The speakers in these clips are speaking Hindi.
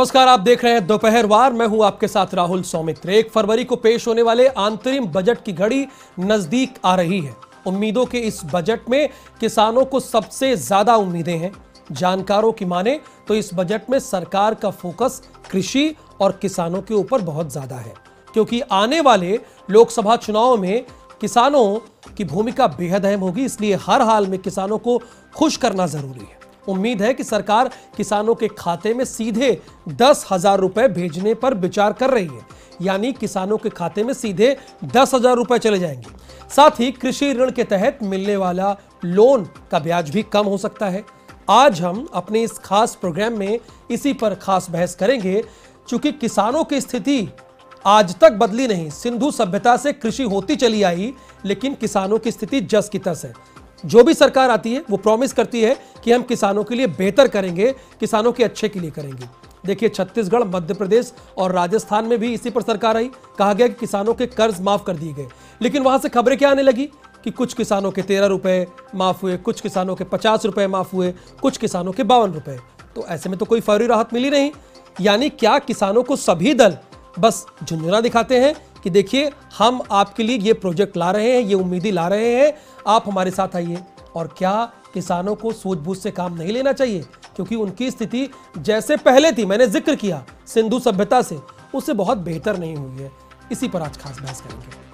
नमस्कार आप देख रहे हैं दोपहर वार मैं हूं आपके साथ राहुल सौमित्र एक फरवरी को पेश होने वाले अंतरिम बजट की घड़ी नजदीक आ रही है उम्मीदों के इस बजट में किसानों को सबसे ज्यादा उम्मीदें हैं जानकारों की माने तो इस बजट में सरकार का फोकस कृषि और किसानों के ऊपर बहुत ज्यादा है क्योंकि आने वाले लोकसभा चुनाव में किसानों की भूमिका बेहद अहम होगी इसलिए हर हाल में किसानों को खुश करना जरूरी है उम्मीद है कि सरकार किसानों के खाते में सीधे दस हजार रुपए भेजने पर विचार कर रही है यानी किसानों के खाते में सीधे दस हजार रुपए चले जाएंगे साथ ही कृषि ऋण के तहत मिलने वाला लोन का ब्याज भी कम हो सकता है आज हम अपने इस खास प्रोग्राम में इसी पर खास बहस करेंगे चूंकि किसानों की स्थिति आज तक बदली नहीं सिंधु सभ्यता से कृषि होती चली आई लेकिन किसानों की स्थिति जस की तस है जो भी सरकार आती है वो प्रॉमिस करती है कि हम किसानों के लिए बेहतर करेंगे किसानों के अच्छे के लिए करेंगे देखिए छत्तीसगढ़ मध्य प्रदेश और राजस्थान में भी इसी पर सरकार आई कहा गया कि किसानों के कर्ज माफ कर दिए गए लेकिन वहां से खबरें क्या आने लगी कि कुछ किसानों के तेरह रुपए माफ हुए कुछ किसानों के पचास रुपए माफ हुए कुछ किसानों के बावन रुपए तो ऐसे में तो कोई फौरी राहत मिली नहीं यानी क्या किसानों को सभी दल बस झुंझुना दिखाते हैं कि देखिए हम आपके लिए ये प्रोजेक्ट ला रहे हैं ये उम्मीदी ला रहे हैं आप हमारे साथ आइए और क्या किसानों को सूझबूझ से काम नहीं लेना चाहिए क्योंकि उनकी स्थिति जैसे पहले थी मैंने जिक्र किया सिंधु सभ्यता से उससे बहुत बेहतर नहीं हुई है इसी पर आज खास बहस करेंगे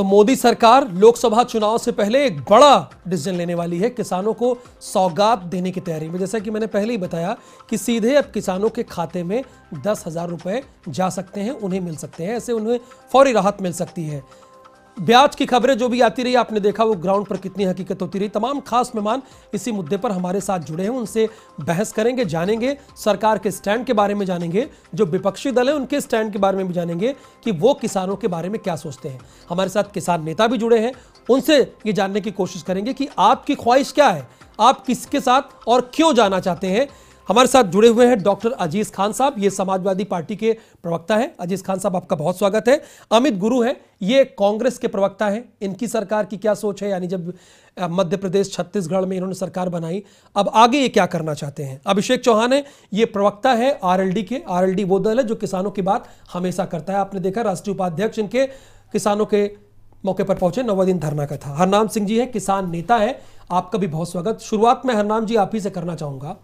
तो मोदी सरकार लोकसभा चुनाव से पहले एक बड़ा डिसीजन लेने वाली है किसानों को सौगात देने की तैयारी में जैसा कि मैंने पहले ही बताया कि सीधे अब किसानों के खाते में दस हजार रुपए जा सकते हैं उन्हें मिल सकते हैं ऐसे उन्हें फौरी राहत मिल सकती है ब्याज की खबरें जो भी आती रही आपने देखा वो ग्राउंड पर कितनी हकीकत होती रही तमाम खास मेहमान इसी मुद्दे पर हमारे साथ जुड़े हैं उनसे बहस करेंगे जानेंगे सरकार के स्टैंड के बारे में जानेंगे जो विपक्षी दल है उनके स्टैंड के बारे में भी जानेंगे कि वो किसानों के बारे में क्या सोचते हैं हमारे साथ किसान नेता भी जुड़े हैं उनसे ये जानने की कोशिश करेंगे कि आपकी ख्वाहिश क्या है आप किसके साथ और क्यों जाना चाहते हैं हमारे साथ जुड़े हुए हैं डॉक्टर अजीज खान साहब ये समाजवादी पार्टी के प्रवक्ता हैं अजीज खान साहब आपका बहुत स्वागत है अमित गुरु हैं ये कांग्रेस के प्रवक्ता हैं इनकी सरकार की क्या सोच है यानी जब मध्य प्रदेश छत्तीसगढ़ में इन्होंने सरकार बनाई अब आगे ये क्या करना चाहते हैं अभिषेक चौहान है ये प्रवक्ता है आरएलडी के आरएलडी वो दल है जो किसानों की बात हमेशा करता है आपने देखा राष्ट्रीय उपाध्यक्ष इनके किसानों के मौके पर पहुंचे नौवा दिन धरना का था हरनाम सिंह जी है किसान नेता है आपका भी बहुत स्वागत शुरुआत में हरनाम जी आप ही से करना चाहूंगा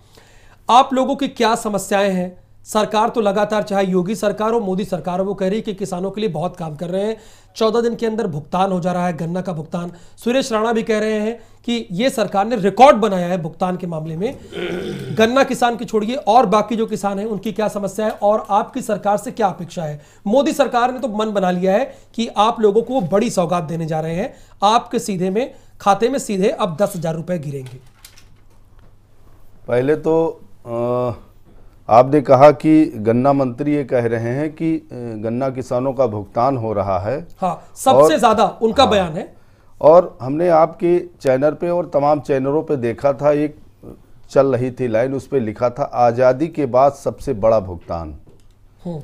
आप लोगों की क्या समस्याएं हैं सरकार तो लगातार चाहे योगी सरकार हो मोदी सरकार हो वो कह रही है कि किसानों के लिए बहुत काम कर रहे हैं चौदह दिन के अंदर भुगतान हो जा रहा है गन्ना का भुगतान सुरेश राणा भी कह रहे हैं कि ये सरकार ने रिकॉर्ड बनाया है भुगतान के मामले में गन्ना किसान की छोड़िए और बाकी जो किसान हैं उनकी क्या समस्या है और आपकी सरकार से क्या अपेक्षा है मोदी सरकार ने तो मन बना लिया है कि आप लोगों को बड़ी सौगात देने जा रहे हैं आपके सीधे में खाते में सीधे अब दस हजार रुपए गिरेंगे पहले तो आपने कहा कि गन्ना मंत्री ये कह रहे हैं कि गन्ना किसानों का भुगतान हो रहा है हाँ सबसे ज्यादा उनका हाँ, बयान है और हमने आपके चैनल पे और तमाम चैनलों पे देखा था एक चल रही थी लाइन उस पर लिखा था आज़ादी के बाद सबसे बड़ा भुगतान हम्म।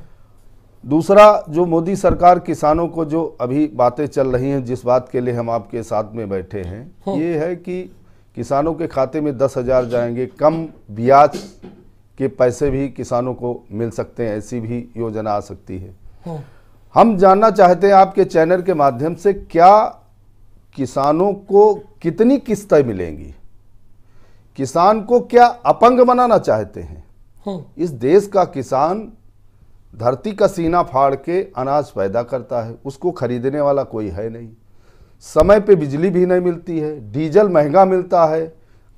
दूसरा जो मोदी सरकार किसानों को जो अभी बातें चल रही हैं जिस बात के लिए हम आपके साथ में बैठे हैं हम्म। ये है कि किसानों के खाते में दस हज़ार जाएंगे कम ब्याज के पैसे भी किसानों को मिल सकते हैं ऐसी भी योजना आ सकती है हाँ। हम जानना चाहते हैं आपके चैनल के माध्यम से क्या किसानों को कितनी किस्तें मिलेंगी किसान को क्या अपंग बनाना चाहते हैं हाँ। इस देश का किसान धरती का सीना फाड़ के अनाज पैदा करता है उसको खरीदने वाला कोई है नहीं समय पे बिजली भी नहीं मिलती है डीजल महंगा मिलता है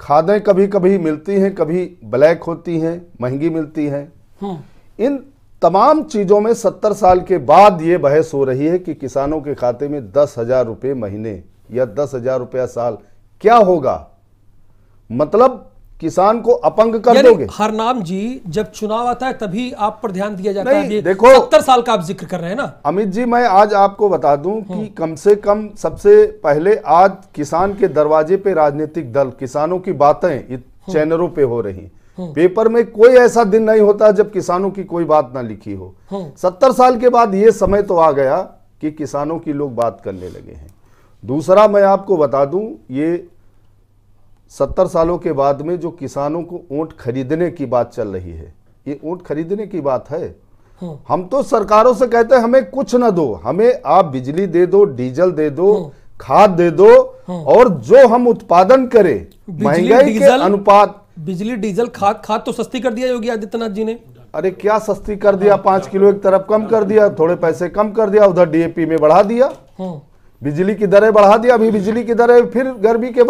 खादें कभी कभी मिलती हैं कभी ब्लैक होती हैं महंगी मिलती हैं हाँ। इन तमाम चीज़ों में सत्तर साल के बाद ये बहस हो रही है कि किसानों के खाते में दस हज़ार रुपये महीने या दस हज़ार रुपया साल क्या होगा मतलब किसान को अपंग कर दोगे नाम जी जब चुनाव आता है तभी आप पर ध्यान दिया जाता है देखो सत्तर साल का आप जिक्र कर रहे हैं ना अमित जी मैं आज आपको बता दूं कि हम्म। कम से कम सबसे पहले आज किसान के दरवाजे पे राजनीतिक दल किसानों की बातें हम्म। चैनलों पे हो रही हम्म। पेपर में कोई ऐसा दिन नहीं होता जब किसानों की कोई बात ना लिखी हो सत्तर साल के बाद ये समय तो आ गया कि किसानों की लोग बात करने लगे हैं दूसरा मैं आपको बता दूं ये सत्तर सालों के बाद में जो किसानों को ऊँट खरीदने की बात चल रही है ये ऊंट खरीदने की बात है हम्म। हम तो सरकारों से कहते हैं हमें कुछ ना दो हमें आप बिजली दे दो डीजल दे दो हम्म। खाद दे दो हम्म। और जो हम उत्पादन करें महंगाई के अनुपात बिजली डीजल खाद खाद तो सस्ती कर दिया योगी आदित्यनाथ जी ने अरे क्या सस्ती कर दिया हाँ। पांच किलो एक तरफ कम कर दिया थोड़े पैसे कम कर दिया उधर डीएपी में बढ़ा दिया बिजली की दरें बढ़ा दिया अभी बिजली की दरें फिर गर्मी के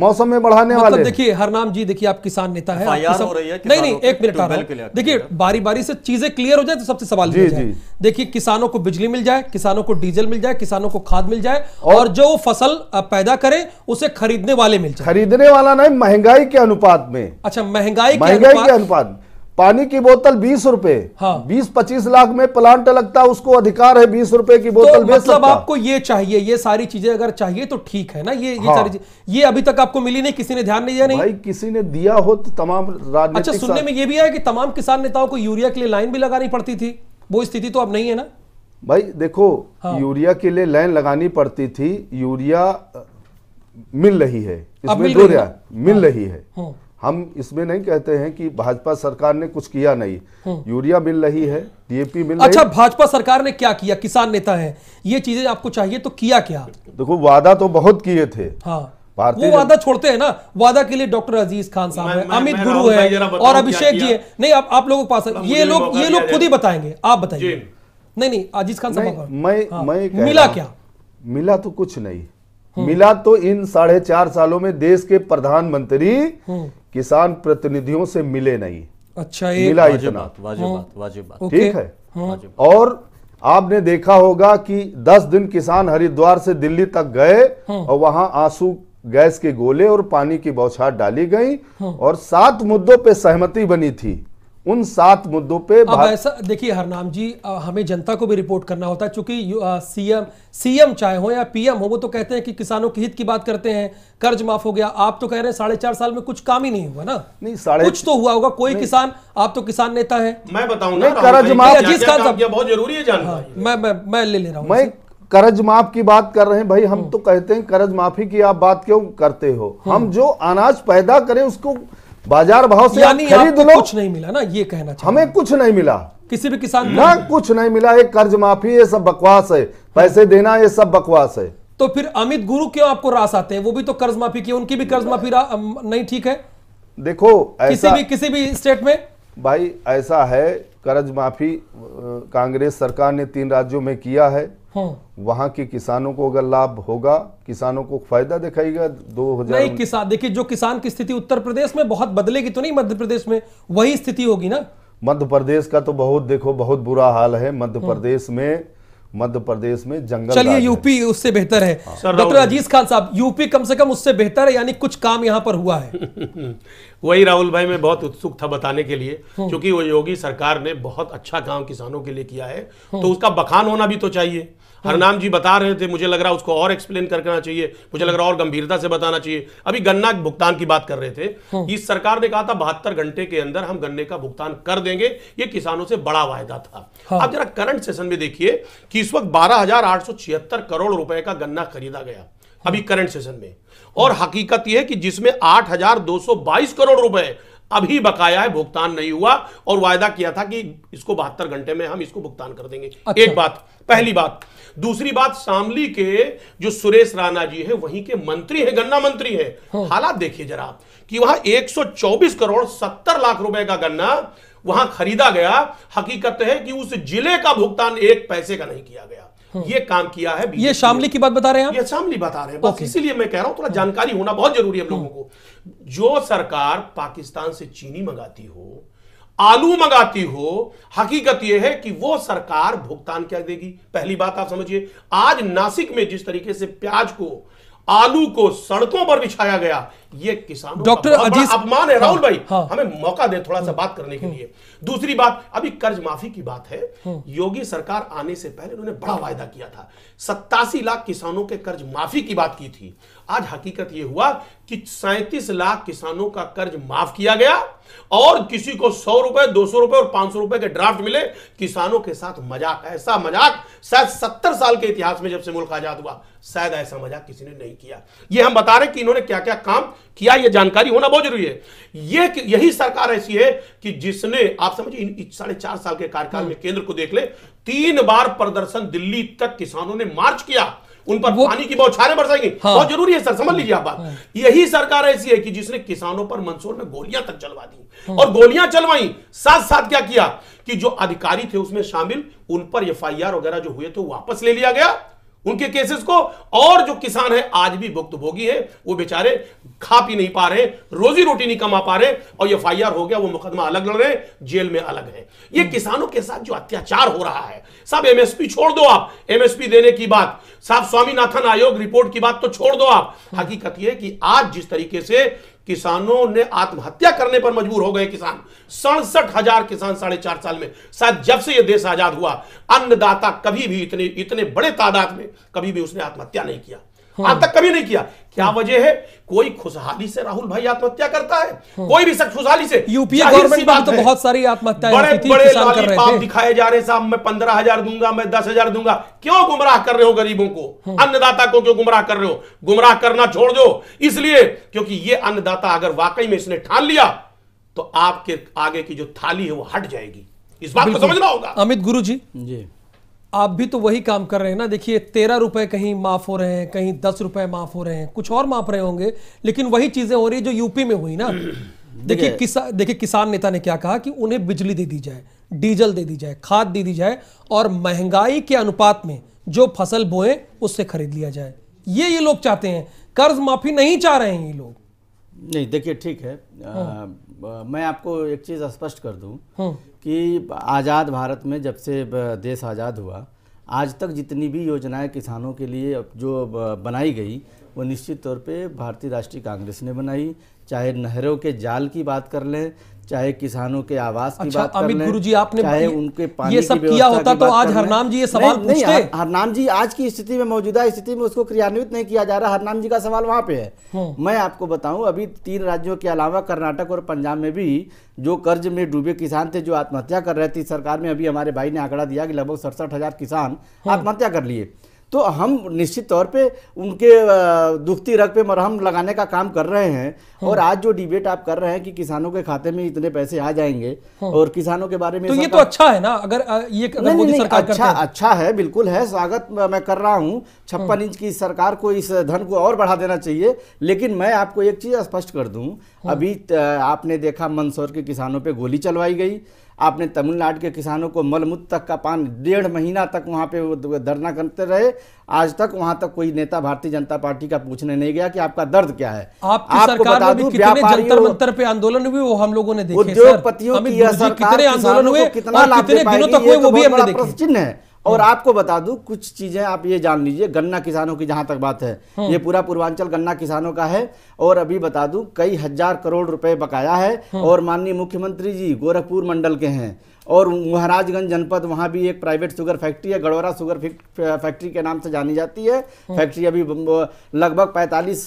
मौसम में बढ़ाने मतलब वाले देखिए हर नाम जी देखिए आप किसान नेता है, किसान... हो रही है नहीं नहीं एक मिनट तो देखिए बारी बारी से चीजें क्लियर हो जाए तो सबसे सवाल जी, जी। देखिए किसानों को बिजली मिल जाए किसानों को डीजल मिल जाए किसानों को खाद मिल जाए और जो फसल पैदा करे उसे खरीदने वाले मिल जाए खरीदने वाला नहीं महंगाई के अनुपात में अच्छा महंगाई महंगाई के अनुपात पानी की बोतल बीस रूपए हाँ। बीस पच्चीस लाख में प्लांट लगता है उसको अधिकार है बीस रूपए की तो बोतल तो मतलब आपको ये चाहिए ये सारी चीजें अगर चाहिए तो ठीक है ना ये ये हाँ। सारी ये अभी तक आपको मिली नहीं किसी ने ध्यान नहीं दिया नहीं भाई किसी ने दिया हो तो तमाम राजनीतिक अच्छा सुनने में ये भी आया कि तमाम किसान नेताओं को यूरिया के लिए लाइन भी लगानी पड़ती थी वो स्थिति तो अब नहीं है ना भाई देखो हाँ। यूरिया के लिए लाइन लगानी पड़ती थी यूरिया मिल रही है इसमें मिल रही है हम इसमें नहीं कहते हैं कि भाजपा सरकार ने कुछ किया नहीं हम्म। यूरिया मिल रही है डीएपी मिल अच्छा भाजपा सरकार ने क्या किया किसान नेता है ये चीजें आपको चाहिए तो किया क्या देखो वादा तो बहुत किए थे हाँ। वो वादा छोड़ते हैं ना वादा के लिए डॉक्टर अजीज खान साहब है अमित गुरु है और अभिषेक जी है नहीं आप आप लोगों के पास ये लोग ये लोग खुद ही बताएंगे आप बताइए नहीं नहीं अजीज खान साहब मैं हाँ। मैं मिला क्या मिला तो कुछ नहीं हम्म। मिला तो इन साढ़े चार सालों में देश के प्रधानमंत्री हम्म। किसान प्रतिनिधियों से मिले नहीं अच्छा ये मिला इतना हाँ, ठीक है हाँ। और आपने देखा होगा कि 10 दिन किसान हरिद्वार से दिल्ली तक गए हाँ। और वहां आंसू गैस के गोले और पानी की बौछार डाली गई और सात मुद्दों पे सहमति बनी थी उन सात मुद्दों पे अब ऐसा देखिए हरनाम जी हमें जनता को भी रिपोर्ट करना होता है चूंकि सीएम सीएम चाहे हो या पीएम हो वो तो कहते हैं कि किसानों के हित की बात करते हैं कर्ज माफ हो गया आप तो कह रहे हैं साढ़े चार साल में कुछ काम ही नहीं हुआ ना नहीं साढ़े कुछ तो हुआ होगा कोई किसान आप तो किसान नेता है मैं बताऊं कर्ज माफ जिस बहुत जरूरी है हाँ, मैं ले ले रहा हूँ मैं कर्ज माफ की बात कर रहे हैं भाई हम हम्म। तो कहते हैं कर्ज माफी की आप बात क्यों करते हो हम्म। हम जो अनाज पैदा करें उसको बाजार भाव से यानी खरीद लो कुछ नहीं मिला ना ये कहना चाहिए हमें कुछ नहीं मिला किसी भी किसान ना कुछ नहीं मिला ये कर्ज माफी ये सब बकवास है पैसे देना ये सब बकवास है तो फिर अमित गुरु क्यों आपको रास आते हैं वो भी तो कर्ज माफी की उनकी भी कर्ज माफी नहीं ठीक है देखो किसी भी किसी भी स्टेट में भाई ऐसा है कर्ज माफी कांग्रेस सरकार ने तीन राज्यों में किया है हाँ। वहाँ के किसानों को अगर लाभ होगा किसानों को फायदा दिखाएगा दो हजार नहीं किसान देखिए जो किसान की स्थिति उत्तर प्रदेश में बहुत बदलेगी तो नहीं मध्य प्रदेश में वही स्थिति होगी ना मध्य प्रदेश का तो बहुत देखो बहुत बुरा हाल है मध्य हाँ। प्रदेश में मध्य प्रदेश में जंगल चलिए यूपी उससे बेहतर है हाँ। डॉक्टर अजीज खान साहब यूपी कम से कम उससे बेहतर है यानी कुछ काम यहाँ पर हुआ है वही राहुल भाई मैं बहुत उत्सुक था बताने के लिए क्योंकि वो योगी सरकार ने बहुत अच्छा काम किसानों के लिए किया है तो उसका बखान होना भी तो चाहिए हाँ। हरनाम जी बता रहे थे मुझे लग रहा उसको और एक्सप्लेन करना चाहिए मुझे लग रहा और गंभीरता से बताना चाहिए अभी गन्ना भुगतान की बात कर रहे थे हाँ। इस सरकार ने कहा था बहत्तर घंटे के अंदर हम गन्ने का भुगतान कर देंगे ये किसानों से बड़ा वायदा था हाँ। अब आप जरा करंट सेशन में देखिए कि इस वक्त बारह करोड़ रुपए का गन्ना खरीदा गया अभी करंट सेशन में और हकीकत यह है कि जिसमें 8,222 करोड़ रुपए अभी बकाया है भुगतान नहीं हुआ और वायदा किया था कि इसको बहत्तर घंटे में हम इसको भुगतान कर देंगे अच्छा। एक बात पहली बात दूसरी बात शामली के जो सुरेश राणा जी हैं वहीं के मंत्री हैं गन्ना मंत्री हैं हाँ। हालात देखिए जरा कि वहां 124 करोड़ 70 लाख रुपए का गन्ना वहां खरीदा गया हकीकत है कि उस जिले का भुगतान एक पैसे का नहीं किया गया हाँ। ये काम किया है ये शामली की बात बता रहे हैं ये शामली बता रहे हैं बस इसीलिए मैं कह रहा हूं थोड़ा हाँ। जानकारी होना बहुत जरूरी है हम लोगों को जो सरकार पाकिस्तान से चीनी मंगाती हो आलू मंगाती हो हकीकत यह है कि वो सरकार भुगतान क्या देगी पहली बात आप समझिए आज नासिक में जिस तरीके से प्याज को आलू को सड़कों पर बिछाया गया ये किसान डॉक्टर अपमान है हाँ, राहुल भाई हाँ, हमें मौका दे थोड़ा सा हाँ। बात करने के हाँ। लिए दूसरी बात अभी कर्ज माफी की बात है योगी सरकार आने से पहले उन्होंने बड़ा वायदा किया था सत्तासी लाख किसानों के कर्ज माफी की बात की थी आज हकीकत यह हुआ कि सैंतीस लाख किसानों का कर्ज माफ किया गया और किसी को सौ रुपए दो सौ रुपए और पांच सौ रुपए के ड्राफ्ट मिले किसानों के साथ मजाक ऐसा मजाक शायद सत्तर साल के इतिहास में जब से मुल्क आजाद हुआ शायद ऐसा मजाक किसी ने नहीं किया यह हम बता रहे कि इन्होंने क्या क्या काम किया यह जानकारी होना बहुत जरूरी है यह यही सरकार ऐसी है कि जिसने आप समझिए साढ़े चार साल के कार्यकाल में हाँ। केंद्र को देख ले तीन बार प्रदर्शन दिल्ली तक किसानों ने मार्च किया उन पर पानी की बौछारें बरसाएंगी हाँ। बहुत जरूरी है सर समझ लीजिए आप बात हाँ। यही सरकार ऐसी है कि जिसने किसानों पर मंसूर में गोलियां तक चलवा दी हाँ। और गोलियां चलवाई साथ साथ क्या किया कि जो अधिकारी थे उसमें शामिल उन पर एफ वगैरह जो हुए थे वापस ले लिया गया उनके केसेस को और जो किसान है आज भी भुक्तभोगी है वो बेचारे खा पी नहीं पा रहे रोजी रोटी नहीं कमा पा रहे और एफ आई हो गया वो मुकदमा अलग लड़ रहे जेल में अलग है ये हम्म। किसानों के साथ जो अत्याचार हो रहा है सब एमएसपी छोड़ दो आप एमएसपी देने की बात साहब स्वामीनाथन आयोग रिपोर्ट की बात तो छोड़ दो आप हम्म। हकीकत यह कि आज जिस तरीके से किसानों ने आत्महत्या करने पर मजबूर हो गए किसान सड़सठ हजार किसान साढ़े चार साल में शायद जब से यह देश आजाद हुआ अन्नदाता कभी भी इतने इतने बड़े तादाद में कभी भी उसने आत्महत्या नहीं किया हाँ। आज तक कभी नहीं किया क्या हाँ। वजह है कोई खुशहाली से राहुल भाई आत्महत्या करता है हाँ। कोई भी शख्स खुशहाली से यूपीए गवर्नमेंट बात तो बहुत सारी आत्महत्या बड़े बड़े लॉलीपॉप दिखाए जा रहे साहब मैं पंद्रह हजार दूंगा मैं दस हजार दूंगा क्यों गुमराह कर रहे हो गरीबों को अन्नदाता को क्यों गुमराह कर रहे हो गुमराह करना छोड़ दो इसलिए क्योंकि ये अन्नदाता अगर वाकई में इसने ठान लिया तो आपके आगे की जो थाली है वो हट जाएगी इस बात को समझना होगा अमित गुरु जी जी आप भी तो वही काम कर रहे हैं ना देखिए तेरह रुपए कहीं माफ हो रहे हैं कहीं दस रुपए माफ हो रहे हैं कुछ और माफ रहे होंगे लेकिन वही चीजें हो रही है जो यूपी में हुई ना देखिए किसान देखिए किसान नेता ने क्या कहा कि उन्हें बिजली दे दी जाए डीजल दे दी जाए खाद दे दी जाए और महंगाई के अनुपात में जो फसल बोए उससे खरीद लिया जाए ये ये लोग चाहते हैं कर्ज माफी नहीं चाह रहे हैं ये लोग नहीं देखिए ठीक है हाँ। मैं आपको एक चीज़ स्पष्ट कर दूं हम्म। कि आज़ाद भारत में जब से देश आज़ाद हुआ आज तक जितनी भी योजनाएं किसानों के लिए जो बनाई गई वो निश्चित तौर पे भारतीय राष्ट्रीय कांग्रेस ने बनाई चाहे नहरों के जाल की बात कर लें चाहे किसानों के आवास अच्छा, बात अमित गुरु जी आपने चाहे उनके पानी ये सब किया होता तो आज हरनाम जी ये सवाल नहीं, पूछते नहीं, हरनाम जी आज की स्थिति में मौजूदा स्थिति में उसको क्रियान्वित नहीं किया जा रहा हरनाम जी का सवाल वहां पे है हाँ। मैं आपको बताऊं अभी तीन राज्यों के अलावा कर्नाटक और पंजाब में भी जो कर्ज में डूबे किसान थे जो आत्महत्या कर रहे थे सरकार में अभी हमारे भाई ने आंकड़ा दिया कि लगभग सड़सठ किसान हाँ। आत्महत्या कर लिए तो हम निश्चित तौर पे उनके दुखती रग पे मरहम लगाने का काम कर रहे हैं हाँ। और आज जो डिबेट आप कर रहे हैं कि किसानों के खाते में इतने पैसे आ जाएंगे हाँ। और किसानों के बारे में तो ये तो अच्छा है ना अगर ये अगर नहीं, नहीं, सरकार अच्छा अच्छा है बिल्कुल है स्वागत मैं कर रहा हूँ छप्पन हाँ। इंच की सरकार को इस धन को और बढ़ा देना चाहिए लेकिन मैं आपको एक चीज स्पष्ट कर दू अभी आपने देखा मंदसौर के किसानों पर गोली चलवाई गई आपने तमिलनाडु के किसानों को मलमुत तक का पान डेढ़ महीना तक वहाँ पे धरना करते रहे आज तक वहाँ तक कोई नेता भारतीय जनता पार्टी का पूछने नहीं गया कि आपका दर्द क्या है आपकी आपको सरकार बता दूं पे आंदोलन हुए वो हम लोगों ने देखे उद्योगपतियों की कितने आंदोलन हुए कितना लाभ दिनों तक हुए वो भी तो चिन्ह है और आपको बता दूं कुछ चीजें आप ये जान लीजिए गन्ना किसानों की जहां तक बात है हम्म। ये पूरा पूर्वांचल गन्ना किसानों का है और अभी बता दूं कई हजार करोड़ रुपए बकाया है हम्म। और माननीय मुख्यमंत्री जी गोरखपुर मंडल के हैं और महाराजगंज जनपद वहाँ भी एक प्राइवेट शुगर फैक्ट्री है गढ़ोरा शुगर फैक्ट्री के नाम से जानी जाती है फैक्ट्री हम्म। अभी लगभग 45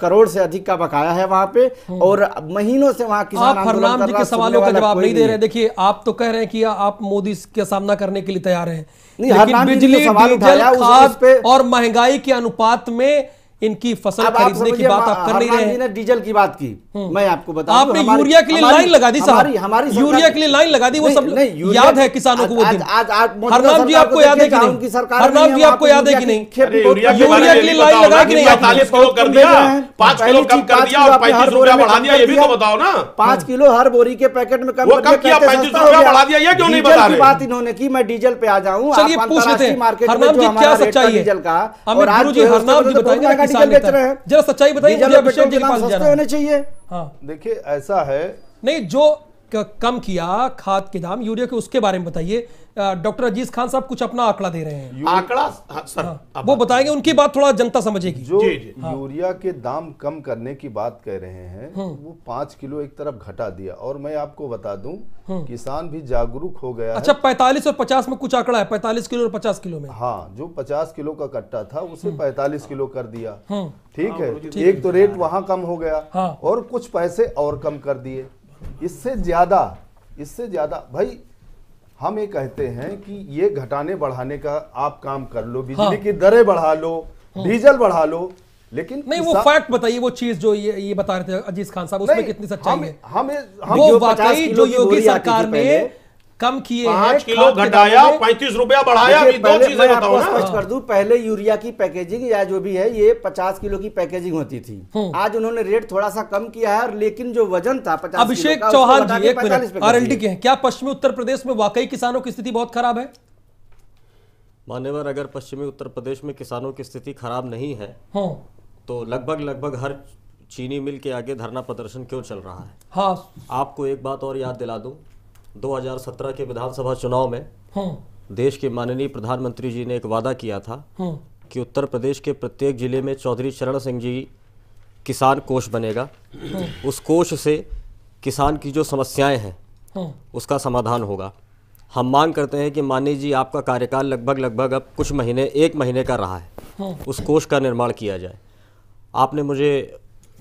करोड़ से अधिक का बकाया है वहाँ पे हम्म। और महीनों से वहाँ किसान आप हरनाम जी के सवालों का जवाब नहीं दे रहे देखिए आप तो कह रहे हैं कि आप मोदी का सामना करने के लिए तैयार है तो और महंगाई के अनुपात में इनकी फसल खरीदने की बात आप कर नहीं रहे हैं डीजल की बात की हम्म। मैं आपको बता आपने यूरिया के लिए लाइन लगा दी साहब हमारी यूरिया के लिए लाइन लगा दी वो सब याद है किसानों को वो दिन हरनाम जी आपको याद है कि नहीं हरनाम जी आपको याद है कि नहीं यूरिया के लिए लाइन लगा कि नहीं पैंतालीस किलो पांच किलो कम कर दिया और पैंतीस रुपया बढ़ा दिया ये भी तो बताओ ना पांच किलो हर बोरी के पैकेट में कम किया पैंतीस रुपया बढ़ा दिया ये क्यों नहीं बता रहे बात इन्होंने की मैं डीजल पे आ जाऊँ चलिए पूछ लेते हैं हरनाम जी क्या सच्चाई है डीजल का और आज हरनाम जी बताएंगे मेडिकल बेच रहे हैं जरा सच्चाई बताइए होने चाहिए हाँ। देखिए ऐसा है नहीं जो कम किया खाद के दाम यूरिया के उसके बारे में बताइए डॉक्टर अजीज खान साहब कुछ अपना आंकड़ा दे रहे हैं आंकड़ा हाँ, हाँ, सर हाँ, वो बताएंगे उनकी बात थोड़ा जनता समझेगी जो जी, जी, हाँ। यूरिया के दाम कम करने की बात कह रहे हैं हम्म। वो पांच किलो एक तरफ घटा दिया और मैं आपको बता दूं हम्म। किसान भी जागरूक हो गया अच्छा पैतालीस और पचास में कुछ आंकड़ा है पैतालीस किलो और पचास किलो में हाँ जो पचास किलो का कट्टा था उसे हम्म। पैतालीस किलो कर दिया हाँ, ठीक है एक तो रेट वहाँ कम हो गया और कुछ पैसे और कम कर दिए इससे ज़्यादा इससे ज़्यादा भाई हम ये कहते हैं कि ये घटाने बढ़ाने का आप काम कर लो बिजली हाँ। की दरें बढ़ा लो हाँ। डीजल बढ़ा लो लेकिन नहीं वो फैक्ट बताइए वो चीज जो ये ये बता रहे थे अजीज खान साहब उसमें कितनी सच्चाई हम, है हमें हम, हम वो वाकई जो योगी सरकार ने कम किए पांच किलो घटाया पैंतीस रुपया बढ़ाया दो चीजें बताओ स्पष्ट कर दूं पहले यूरिया की पैकेजिंग या जो भी है ये पचास किलो की पैकेजिंग होती थी हम्म। आज उन्होंने रेट थोड़ा सा कम किया है लेकिन जो वजन था पचास अभिषेक चौहान जी एक मिनट आरएलडी के क्या पश्चिमी उत्तर प्रदेश में वाकई किसानों की स्थिति बहुत खराब है मान्यवर अगर पश्चिमी उत्तर प्रदेश में किसानों की स्थिति खराब नहीं है हम्म। तो लगभग लगभग हर चीनी मिल के आगे धरना प्रदर्शन क्यों चल रहा है हाँ आपको एक बात और याद दिला दूं 2017 के विधानसभा चुनाव में हाँ। देश के माननीय प्रधानमंत्री जी ने एक वादा किया था हाँ। कि उत्तर प्रदेश के प्रत्येक जिले में चौधरी चरण सिंह जी किसान कोष बनेगा हाँ। उस कोष से किसान की जो समस्याएं हैं उसका समाधान होगा हम मांग करते हैं कि माननीय जी आपका कार्यकाल लगभग लगभग अब कुछ महीने एक महीने का रहा है उस कोष का निर्माण किया जाए आपने मुझे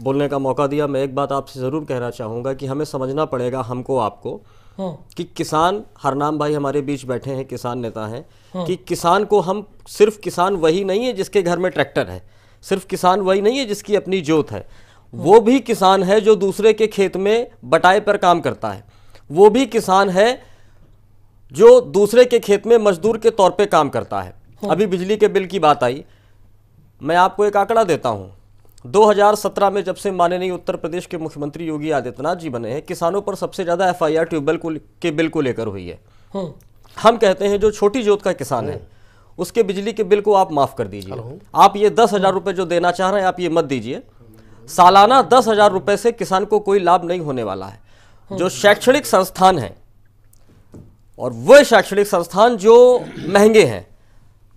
बोलने का मौका दिया मैं एक बात आपसे ज़रूर कहना चाहूँगा कि हमें समझना पड़ेगा हमको आपको हाँ। कि किसान हरनाम भाई हमारे बीच बैठे हैं किसान नेता हैं हाँ। कि किसान को हम सिर्फ किसान वही नहीं है जिसके घर में ट्रैक्टर है सिर्फ किसान वही नहीं है जिसकी अपनी जोत है हाँ। वो भी किसान है जो दूसरे के खेत में बटाए पर काम करता है वो भी किसान है जो दूसरे के खेत में मजदूर के तौर पे काम करता है अभी बिजली के बिल की बात आई मैं आपको एक आंकड़ा देता हूँ 2017 में जब से माननीय उत्तर प्रदेश के मुख्यमंत्री योगी आदित्यनाथ जी बने हैं किसानों पर सबसे ज़्यादा एफ आई आर ट्यूबवेल को के बिल को लेकर हुई है हम्म। हम कहते हैं जो छोटी जोत का किसान है हम्म। उसके बिजली के बिल को आप माफ़ कर दीजिए आप ये दस हज़ार रुपए जो देना चाह रहे हैं आप ये मत दीजिए सालाना दस हज़ार रुपए से किसान को कोई लाभ नहीं होने वाला है हम्म। जो शैक्षणिक संस्थान है और वह शैक्षणिक संस्थान जो महंगे हैं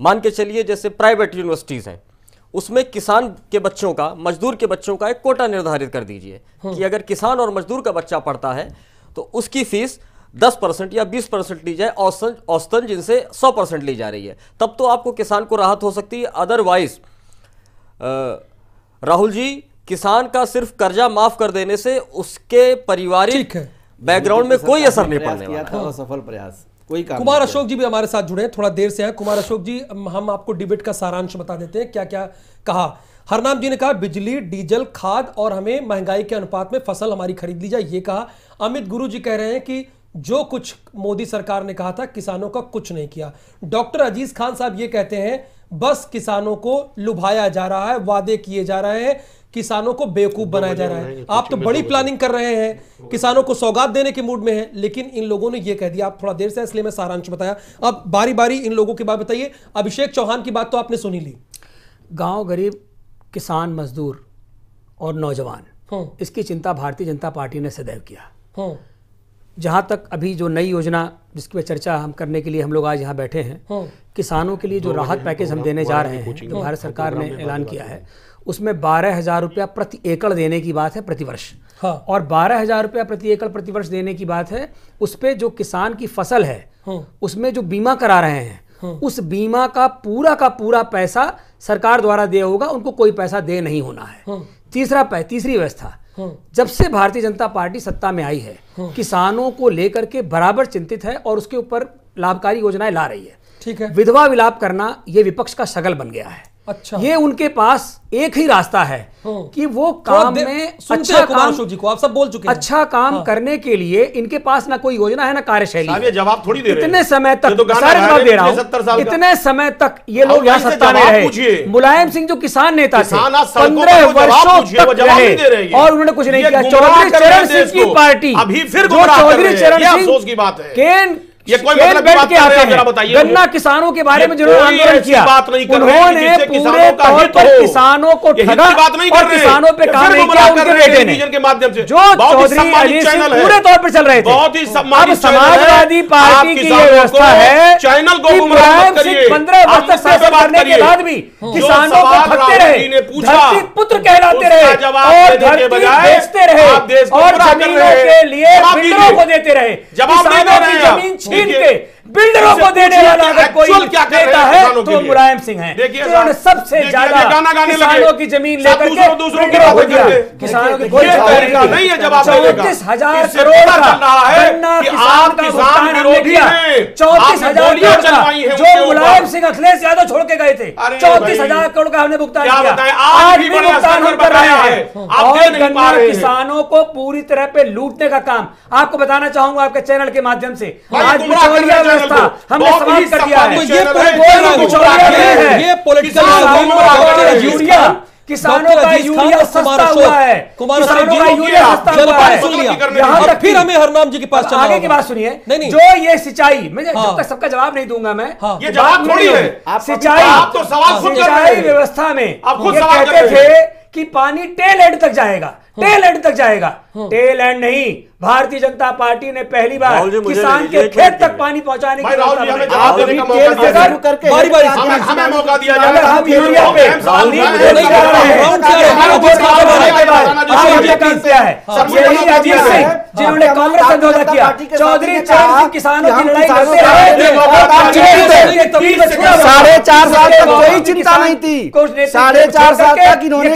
मान के चलिए जैसे प्राइवेट यूनिवर्सिटीज़ हैं उसमें किसान के बच्चों का मजदूर के बच्चों का एक कोटा निर्धारित कर दीजिए कि हम्म। अगर किसान और मजदूर का बच्चा पढ़ता है तो उसकी फीस दस परसेंट या बीस परसेंट ली जाए औसतन औसतन जिनसे सौ परसेंट ली जा रही है तब तो आपको किसान को राहत हो सकती है अदरवाइज राहुल जी किसान का सिर्फ कर्जा माफ कर देने से उसके पारिवारिक बैकग्राउंड में कोई असर नहीं पड़ने वाला था सफल प्रयास कोई काम कुमार अशोक जी भी हमारे साथ जुड़े हैं थोड़ा देर से है कुमार अशोक जी हम आपको डिबेट का सारांश बता देते हैं क्या क्या कहा हरनाम जी ने कहा बिजली डीजल खाद और हमें महंगाई के अनुपात में फसल हमारी खरीद ली जाए ये कहा अमित गुरु जी कह रहे हैं कि जो कुछ मोदी सरकार ने कहा था किसानों का कुछ नहीं किया डॉक्टर अजीज खान साहब ये कहते हैं बस किसानों को लुभाया जा रहा है वादे किए जा रहे हैं किसानों को बेवकूफ बनाया जा रहा है आप तो बड़ी प्लानिंग तो कर रहे हैं किसानों को सौगात देने के मूड में है लेकिन इन लोगों ने यह कह दिया आप थोड़ा देर से इसलिए मैं सारांश बताया अब बारी बारी इन लोगों की बात बताइए अभिषेक चौहान की बात तो आपने सुनी ली गांव गरीब किसान मजदूर और नौजवान हम्म। इसकी चिंता भारतीय जनता पार्टी ने सदैव किया हम्म। जहां तक अभी जो नई योजना जिसकी पे चर्चा हम करने के लिए हम लोग आज यहाँ बैठे हैं हम्म। किसानों के लिए जो राहत पैकेज हम देने जा रहे हैं जो भारत सरकार ने ऐलान किया है उसमें बारह हज़ार रुपया प्रति एकड़ देने की बात है प्रतिवर्ष हाँ। और बारह हज़ार रुपया प्रति एकड़ प्रतिवर्ष देने की बात है उस पर जो किसान की फसल है हाँ। उसमें जो बीमा करा रहे हैं हाँ। उस बीमा का पूरा का पूरा पैसा सरकार द्वारा दे होगा उनको कोई पैसा दे नहीं होना है हाँ। तीसरा तीसरी व्यवस्था हाँ। जब से भारतीय जनता पार्टी सत्ता में आई है हाँ। किसानों को लेकर के बराबर चिंतित है और उसके ऊपर लाभकारी योजनाएं ला रही है ठीक है विधवा विलाप करना यह विपक्ष का शगल बन गया है अच्छा ये उनके पास एक ही रास्ता है हाँ। कि वो काम में अच्छा काम जी को आप सब बोल चुके हैं अच्छा काम हाँ। करने के लिए इनके पास ना कोई योजना है ना कार्यशैली जवाब थोड़ी दे रहे इतने समय तक तो सारे जवाब दे रहा हूँ इतने समय तक ये लोग यहाँ सत्ता में रहे मुलायम सिंह जो किसान नेता थे तो पंद्रह वर्षो तक रहे और उन्होंने कुछ नहीं किया चौधरी चरण सिंह की पार्टी अभी फिर चौधरी चरण सिंह की बात है ये कोई मतलब बात के आते हैं बताइए गन्ना किसानों के बारे में जरूर आंदोलन किया बात नहीं कर उन्होंने पूरे तौर पर किसानों को ठगा बात नहीं कर किसानों पे काम नहीं किया उनके बेटे ने के माध्यम से जो चौधरी अली सिंह पूरे तौर पर चल रहे थे बहुत ही सम्मानित समाजवादी पार्टी की व्यवस्था है चैनल को मुलायम करिए पंद्रह वर्ष तक शासन करने के बाद भी किसानों को ठगते रहे धरती पुत्र कहलाते रहे और धरती बेचते रहे और जमीनों के लिए बिल्डरों को देते रहे जवाब नहीं दे रहे हैं gente बिल्डरों को देने वाला अगर कोई क्या कहता है तो मुलायम सिंह है उन्होंने सबसे ज्यादा किसानों की जमीन लेकर के दूसरों की किसानों की कोई तरीका नहीं है जब चौतीस हजार करोड़ का गन्ना किसान का भुगतान हमने किया चौतीस हजार करोड़ का जो मुलायम सिंह अखिलेश यादव छोड़ के गए थे चौतीस हजार करोड़ का हमने भुगतान किया आज भी भुगतान हम कर रहे हैं और गन्ना किसानों को पूरी तरह पे लूटने का काम आपको बताना चाहूंगा आपके चैनल के माध्यम से आज बिचौलिया व्यवस्था हमने समाप्त कर दिया तो है ये पॉलिटिकल यूरिया किसानों का यूरिया सस्ता हुआ है कुमार किसानों का यूरिया सस्ता हुआ है यहाँ तक फिर हमें हरनाम जी के पास चला आगे की बात सुनिए जो ये सिंचाई मैं जब हाँ। तक सबका जवाब नहीं दूंगा मैं हाँ। ये जवाब थोड़ी है सिंचाई तो हाँ। सिंचाई व्यवस्था में आप खुद कहते थे कि पानी टेल एंड तक जाएगा टेल हाँ। एंड तक जाएगा टेल हाँ। एंड नहीं भारतीय जनता पार्टी ने पहली बार किसान के खेत तक पानी पहुंचाने की जिन्होंने हाँ। कांग्रेस आंदोलन किया चौधरी चरण सिंह किसानों की लड़ाई करते हैं तो साढ़े चार साल तक कोई चिंता नहीं थी साढ़े चार साल तक इन्होंने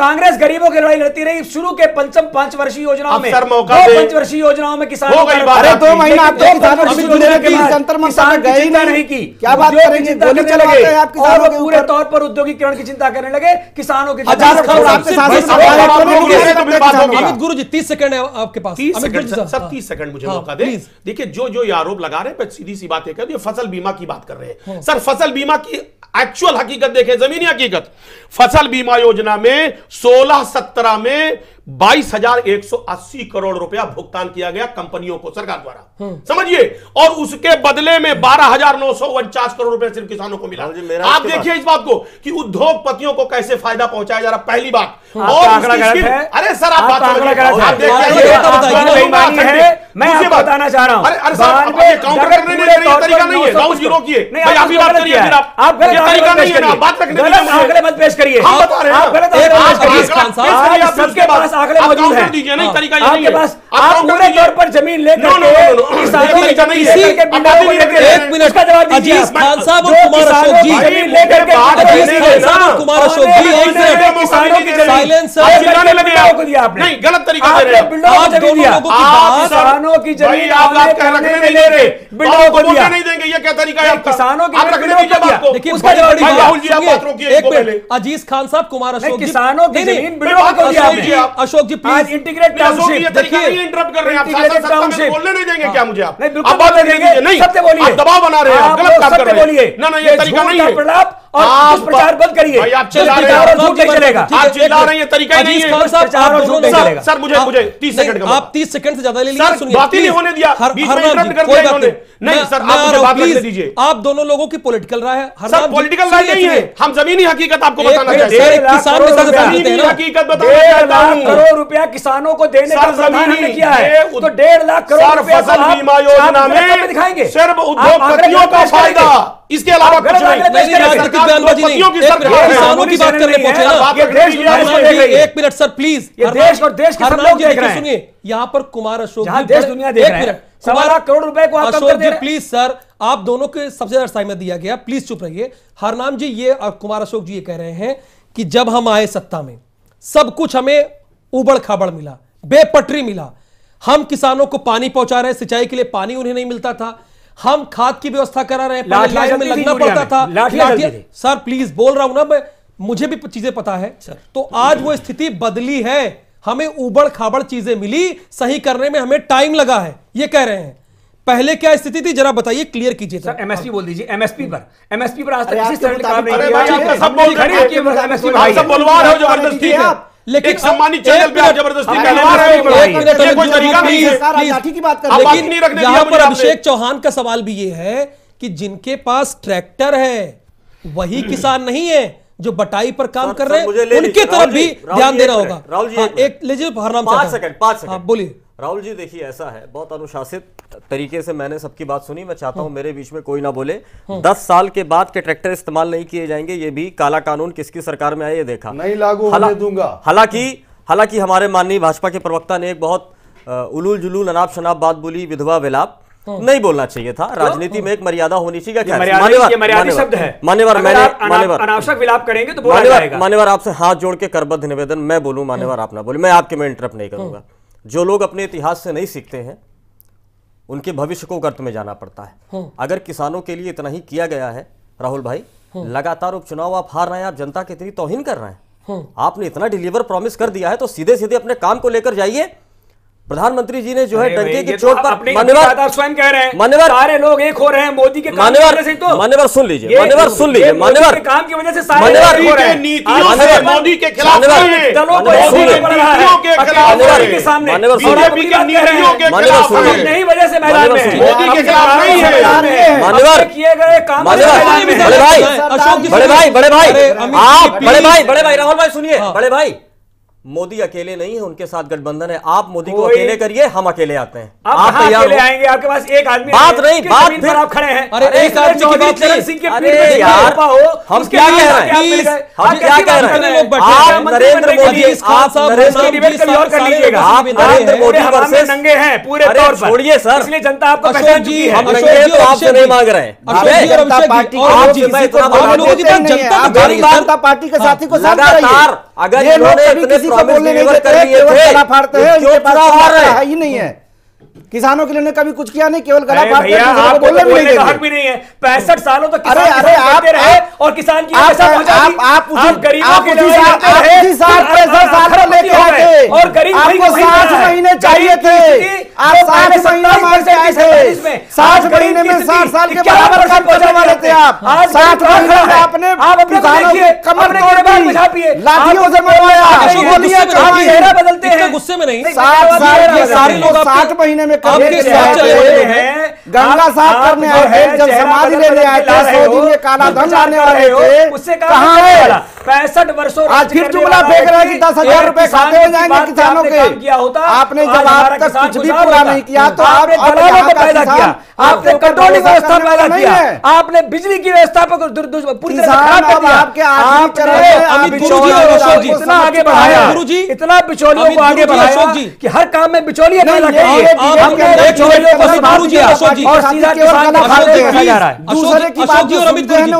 कांग्रेस गरीबों की लड़ाई लड़ती रही शुरू के पंचम पांच वर्षीय योजनाओं में पांच वर्षीय योजनाओं में किसानों दो महीना दो तो किसानों नहीं की क्या बात करेंगे चले गए पूरे तौर पर औद्योगिकरण की चिंता करने लगे किसानों की हजार अमित गुरु जी तीस सेकंड है आपके पास तीस सेकंड सब हाँ। तीस सेकंड मुझे हाँ, मौका दे देखिए जो जो ये आरोप लगा रहे हैं सीधी सी बात है ये फसल बीमा की बात कर रहे हैं हाँ। सर फसल बीमा की एक्चुअल हकीकत देखें जमीनी हकीकत फसल बीमा योजना में सोलह सत्रह में अस्सी करोड़ रुपया भुगतान किया गया कंपनियों को सरकार द्वारा हम्म। समझिए और उसके बदले में बारह करोड़ रुपया सिर्फ किसानों को मिला हाँ आप देखिए इस बात को कि उद्योगपतियों को कैसे फायदा पहुंचाया जा रहा पहली बात हम्म। और अरे सर आप बात मैं बताना चाह रहा आप गलत आंकड़े मत पेश करिए आंकड़े मौजूद हाँ। है पास आप पूरे तौर पर जमीन लेकर एक मिनट का जवाब दीजिए कुमार अशोक जी अजीज खान साहब कुमार अशोक एक गलत तरीका किसानों की जमीन आप रखने नहीं रहे तो किसानों की अजीज खान साहब कुमार अशोक किसानों की जमीन को दिया अशोक जी प्लीज इंटीग्रेट बोलने नहीं देंगे हाँ। क्या मुझे आप नहीं दबाव बना रहे हैं ना ना ये तरीका नहीं है और प्रचार बंद करिए आप चिल्ला रहे हैं झूठ नहीं चलेगा आप चिल्ला रहे हैं तरीका ही नहीं है प्रचार और झूठ नहीं चलेगा सर मुझे मुझे 30 सेकंड का आप 30 सेकंड से ज्यादा ले लीजिए सुनिए बात ही नहीं होने दिया बीच में इंटरप्ट कर दिया इन्होंने नहीं सर आप मुझे बात करने दीजिए आप दोनों लोगों की पॉलिटिकल राय है सर पॉलिटिकल राय नहीं है हम जमीनी हकीकत आपको बताना चाहते हैं किसान के साथ जमीनी हकीकत बताना करोड़ रुपया किसानों को देने का किया है तो डेढ़ लाख करोड़ रुपया फसल बीमा योजना में सिर्फ उद्योगपतियों का फायदा इसके अलावा कुछ नहीं राजनीतिक बयानबाजी नहीं की बात करने पहुंचे ना एक मिनट सर प्लीज और देश के सब सुनिए यहाँ पर कुमार अशोक देश दुनिया देख रहे हैं सवा लाख करोड़ रुपए को अशोक जी प्लीज सर आप दोनों के सबसे ज्यादा टाइम दिया गया प्लीज चुप रहिए हरनाम जी ये और कुमार अशोक जी ये कह रहे हैं कि जब हम आए सत्ता में सब कुछ हमें उबड़ खाबड़ मिला बेपटरी मिला हम किसानों को पानी पहुंचा रहे सिंचाई के लिए पानी उन्हें नहीं मिलता था हम खाद की व्यवस्था करा रहे हैं लाइन में लगना पड़ता था सर प्लीज बोल रहा हूं ना मैं मुझे भी चीजें पता है सर तो आज वो स्थिति बदली है हमें उबड़ खाबड़ चीजें मिली सही करने में हमें टाइम लगा है ये कह रहे हैं पहले क्या स्थिति थी जरा बताइए क्लियर कीजिए तो। सर एमएसपी बोल दीजिए एमएसपी हम्म। पर एमएसपी पर आज तक किसी तरह का काम नहीं किया सब बोल तो खड़े हैं कि एमएसपी भाई सब बोलवा रहे हो जो जबरदस्ती है लेकिन सम्मानित चैनल पे जबरदस्ती कर है कोई तरीका नहीं सारा लाठी की बात लेकिन यहाँ पर अभिषेक चौहान का सवाल भी ये है कि जिनके पास ट्रैक्टर है वही किसान नहीं है जो बटाई पर काम कर रहे हैं उनके तरफ भी ध्यान देना होगा राहुल जी हाँ, एक लीजिए हरनाम पांच सेकंड 5 हाँ, सेकंड बोलिए राहुल जी देखिए ऐसा है बहुत अनुशासित तरीके से मैंने सबकी बात सुनी मैं चाहता हूँ मेरे बीच में कोई ना बोले दस साल के बाद के ट्रैक्टर इस्तेमाल नहीं किए जाएंगे ये भी काला कानून किसकी सरकार में आया ये देखा नहीं लागू हला, दूंगा हालांकि हालांकि हमारे माननीय भाजपा के प्रवक्ता ने एक बहुत उलूल जुलूल अनाप शनाप बात बोली विधवा विलाप नहीं बोलना चाहिए था राजनीति में एक मर्यादा होनी चाहिए क्या मर्यादा शब्द है मान्यवर मैंने मान्यवर अनावश्यक विलाप करेंगे तो मान्यवर आपसे हाथ जोड़ के करबद्ध निवेदन मैं बोलू मान्यवर आप ना बोले मैं आपके में इंटरप्ट नहीं करूंगा जो लोग अपने इतिहास से नहीं सीखते हैं उनके भविष्य को गर्त में जाना पड़ता है हम्म। अगर किसानों के लिए इतना ही किया गया है राहुल भाई हम्म। लगातार उपचुनाव आप हार रहे हैं आप जनता की इतनी तोहिन कर रहे हैं हम्म। आपने इतना डिलीवर प्रॉमिस कर दिया है तो सीधे सीधे अपने काम को लेकर जाइए प्रधानमंत्री जी ने जो है डंके की तो चोट पर मान्यवर स्वयं कह रहे हैं मान्यवर सारे लोग एक हो रहे हैं मोदी के काम मान्यवर से तो मान्यवर सुन लीजिए मान्यवर तो- सुन लीजिए मान्यवर काम की वजह से सारे मोदी के खिलाफ मैदान मान्यवर किए गए काम बड़े भाई बड़े भाई बड़े भाई आप बड़े भाई बड़े भाई राहुल भाई सुनिए हाँ। बड़े भाई मोदी अकेले नहीं है उनके साथ गठबंधन है आप मोदी को अकेले करिए हम अकेले आते हैं आप, आप अकेले आएंगे आपके पास एक आदमी बात नहीं बात फिर आप खड़े हैं अरे एक आदमी की बात नहीं अरे यार हम क्या कह रहे हैं हम क्या कह रहे हैं आप नरेंद्र मोदी आप नरेंद्र आप नरेंद्र मोदी वर्सेस नंगे हैं पूरे तौर पर छोड़िए सर इसलिए जनता आपको पहचान चुकी है हम नंगे तो आपसे नहीं मांग रहे हैं जनता पार्टी के साथी को लगातार अगर इन्होंने इतने नहीं फाड़ते हैं है ही नहीं है किसानों के लिए कभी कुछ किया नहीं केवल गला फाड़ते बोलने तो भी नहीं हक भी नहीं है पैंसठ सालों तक अरे अरे आप रहे और किसान की आप आप आप गरीबों के लिए और आपको सात महीने चाहिए थे आप सात महीने मार के आए थे सात महीने में सात साल के बराबर का बजट वाले थे आप सात महीने में आपने आप अपने किसानों के कमर तोड़ दी लाठियों से मरवाया दिया चाहिए चेहरा बदलते हैं गुस्से में नहीं सात साल सारे लोग सात महीने में कमर गंगा साफ करने आए थे जब समाधि लेने आए थे सऊदी में काला धन लाने वाले थे उससे कहा है पैंसठ वर्षों आज फिर जुमला फेंक रहे कि दस हजार रूपए खाते हो जाएंगे किसानों के आपने जब आप तक कुछ भी पूरा नहीं किया तो आपने दलालों को पैदा किया आपने कंट्रोलिंग व्यवस्था पैदा किया आपने बिजली की व्यवस्था पर पूरी तरह खराब कर दिया आपके इतना आगे बढ़ाया इतना बिचौलियों को आगे बढ़ाया कि हर काम में बिचौलिया पैदा करिए हमने बिचौलियों को सुधार किया और सीधा किसान का देखा जा रहा है दूसरे की बात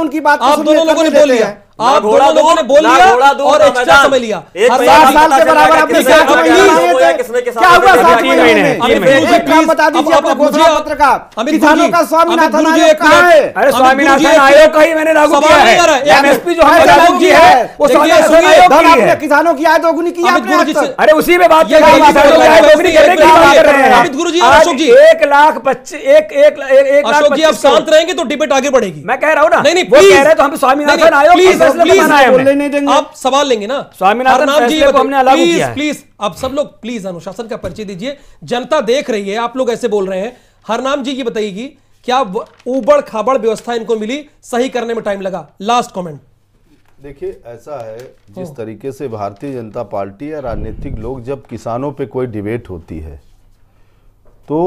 उनकी बात आप दोनों लोगों ने बोल लिया आप घोड़ा ने बोल लिया और एक्स्ट्रा समय लिया हर साल के बराबर आपने क्या किया साथ एक काम बता दीजिए आपका घोषणा पत्र का किसानों का स्वामीनाथन आयोग कहां है अरे स्वामीनाथन आयोग का ही मैंने लागू किया है एमएसपी जो की है वो स्वामीनाथन आयोग की है किसानों की आय दोगुनी की आपने अरे उसी में बात कर रहे हैं आय दोगुनी करने की बात कर रहे हैं गुरु जी अशोक जी एक लाख बच्चे एक एक एक अशोक जी आप शांत रहेंगे तो डिबेट आगे बढ़ेगी मैं कह रहा हूँ ना नहीं नहीं वो कह रहे तो हम स्वामीनाथन आयोग आप सवाल लेंगे ना जी प्लीज तो आप सब लोग प्लीज अनुशासन का परिचय दीजिए जनता देख रही है आप लोग ऐसे बोल रहे हैं हरनाम जी ये बताइएगी क्या उबड़ खाबड़ व्यवस्था इनको मिली सही करने में टाइम लगा लास्ट कमेंट देखिए ऐसा है जिस हाँ। तरीके से भारतीय जनता पार्टी या राजनीतिक लोग जब किसानों पे कोई डिबेट होती है तो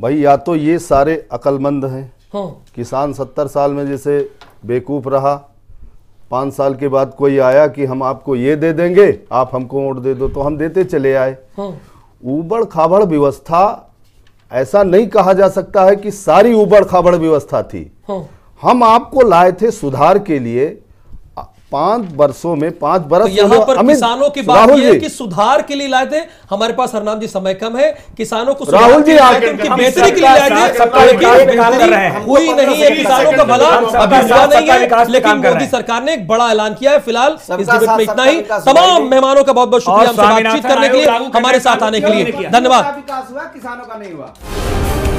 भाई या तो ये सारे अकलमंद हैं हाँ। किसान सत्तर साल में जैसे बेकूफ रहा पाँच साल के बाद कोई आया कि हम आपको ये दे देंगे आप हमको वोट दे दो तो हम देते चले आए उबड़ हाँ। खाबड़ व्यवस्था ऐसा नहीं कहा जा सकता है कि सारी उबड़ खाबड़ व्यवस्था थी हाँ। हम आपको लाए थे सुधार के लिए पांच वर्षों में पांच बरस तो यहां पर किसानों की बात है कि सुधार के लिए लाए थे हमारे पास हरनाम जी समय कम है किसानों को राहुल जी उनकी बेहतरी के लिए लाए थे हुई नहीं है किसानों का भला अभी हुआ नहीं है लेकिन मोदी सरकार ने एक बड़ा ऐलान किया है फिलहाल इस डिबेट में इतना ही तमाम मेहमानों का बहुत बहुत शुक्रिया बातचीत करने के लिए हमारे साथ आने के लिए धन्यवाद किसानों का नहीं हुआ